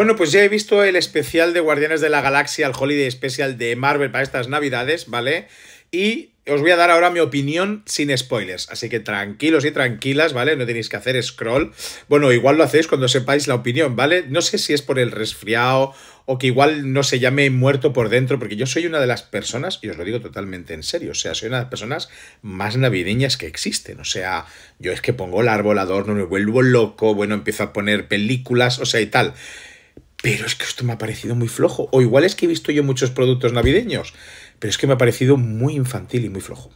Bueno, pues ya he visto el especial de Guardianes de la Galaxia, el Holiday Special de Marvel para estas navidades, ¿vale? Y os voy a dar ahora mi opinión sin spoilers, así que tranquilos y tranquilas, ¿vale? No tenéis que hacer scroll. Bueno, igual lo hacéis cuando sepáis la opinión, ¿vale? No sé si es por el resfriado o que igual no se llame muerto por dentro, porque yo soy una de las personas, y os lo digo totalmente en serio, o sea, soy una de las personas más navideñas que existen, o sea, yo es que pongo el árbol, adorno, me vuelvo loco, bueno, empiezo a poner películas, o sea, y tal pero es que esto me ha parecido muy flojo. O igual es que he visto yo muchos productos navideños, pero es que me ha parecido muy infantil y muy flojo.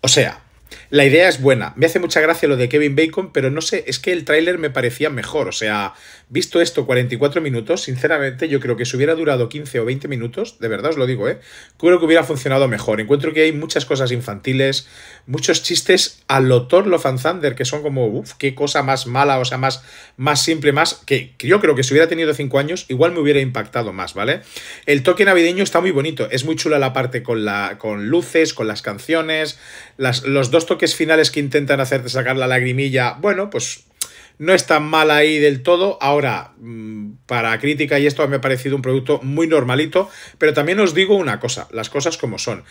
O sea, la idea es buena. Me hace mucha gracia lo de Kevin Bacon, pero no sé, es que el tráiler me parecía mejor. O sea, visto esto 44 minutos, sinceramente yo creo que si hubiera durado 15 o 20 minutos, de verdad os lo digo, ¿eh? creo que hubiera funcionado mejor. Encuentro que hay muchas cosas infantiles, muchos chistes a lo Thor Thunder, que son como, uff, qué cosa más mala, o sea, más, más simple, más... Que, yo creo que si hubiera tenido 5 años, igual me hubiera impactado más, ¿vale? El toque navideño está muy bonito, es muy chula la parte con, la, con luces, con las canciones, las, los dos toques finales que intentan hacerte sacar la lagrimilla, bueno, pues no es tan mal ahí del todo. Ahora, mm, para crítica y esto me ha parecido un producto muy normalito, pero también os digo una cosa, las cosas como son.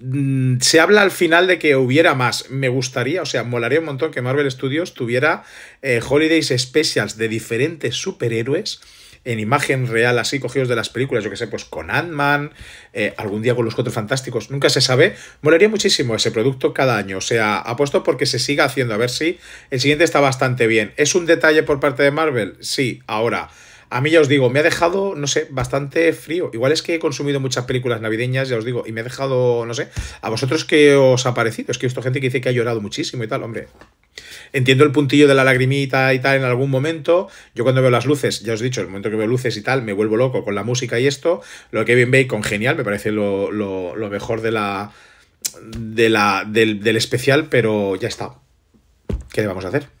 Mm, se habla al final de que hubiera más. Me gustaría, o sea, molaría un montón que Marvel Studios tuviera eh, Holidays Specials de diferentes superhéroes en imagen real así cogidos de las películas, yo que sé, pues con Ant-Man, eh, algún día con los Cuatro Fantásticos, nunca se sabe, molaría muchísimo ese producto cada año, o sea, apuesto porque se siga haciendo, a ver si el siguiente está bastante bien. ¿Es un detalle por parte de Marvel? Sí, ahora... A mí ya os digo, me ha dejado, no sé, bastante frío. Igual es que he consumido muchas películas navideñas, ya os digo, y me ha dejado, no sé, a vosotros qué os ha parecido. Es que he visto gente que dice que ha llorado muchísimo y tal, hombre. Entiendo el puntillo de la lagrimita y tal en algún momento. Yo cuando veo las luces, ya os he dicho, el momento que veo luces y tal, me vuelvo loco con la música y esto. Lo que Kevin Bacon, genial, me parece lo, lo, lo mejor de la, de la, del, del especial, pero ya está. ¿Qué le vamos a hacer?